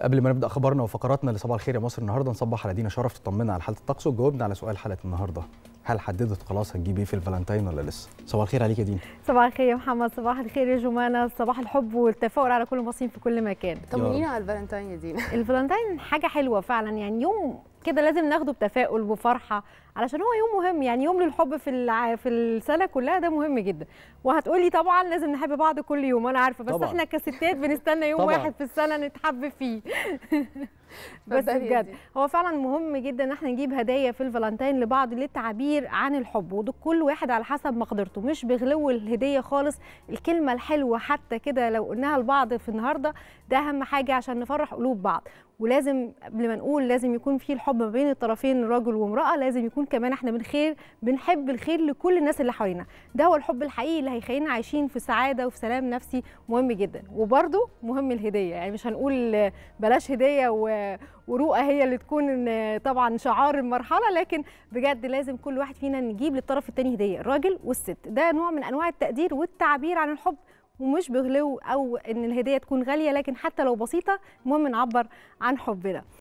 قبل ما نبدا اخبارنا وفقراتنا لصباح الخير يا مصر النهارده نصبح على دينا شرف تطمنا على حاله الطقس وجاوبنا على سؤال حلقه النهارده هل حددت خلاص هتجيب ايه في الفالنتين ولا لسه صباح الخير عليك يا دينا صباح الخير يا محمد صباح الخير يا جمانه صباح الحب والتفاؤل على كل المصريين في كل مكان طمنينا على الفالنتين يا دينا الفالنتين حاجه حلوه فعلا يعني يوم كده لازم ناخده بتفاؤل وفرحه علشان هو يوم مهم يعني يوم للحب في في السنه كلها ده مهم جدا وهتقولي طبعا لازم نحب بعض كل يوم انا عارفه بس طبعا. احنا كستات بنستنى يوم طبعا. واحد في السنه نتحب فيه بس بجد هو فعلا مهم جدا ان احنا نجيب هدايا في الفالنتين لبعض للتعبير عن الحب وده كل واحد على حسب مقدرته مش بغلو الهديه خالص الكلمه الحلوه حتى كده لو قلناها لبعض في النهارده ده اهم حاجه عشان نفرح قلوب بعض ولازم قبل ما نقول لازم يكون في الحب ما بين الطرفين رجل وامراه لازم يكون كمان احنا بنخير بنحب الخير لكل الناس اللي حوالينا ده هو الحب الحقيقي اللي هيخلينا عايشين في سعاده وفي سلام نفسي مهم جدا وبرده مهم الهديه يعني مش هنقول بلاش هديه و ورؤى هي اللي تكون طبعا شعار المرحله لكن بجد لازم كل واحد فينا نجيب للطرف الثاني هديه الراجل والست ده نوع من انواع التقدير والتعبير عن الحب ومش بغلو او ان الهديه تكون غاليه لكن حتى لو بسيطه المهم نعبر عن حبنا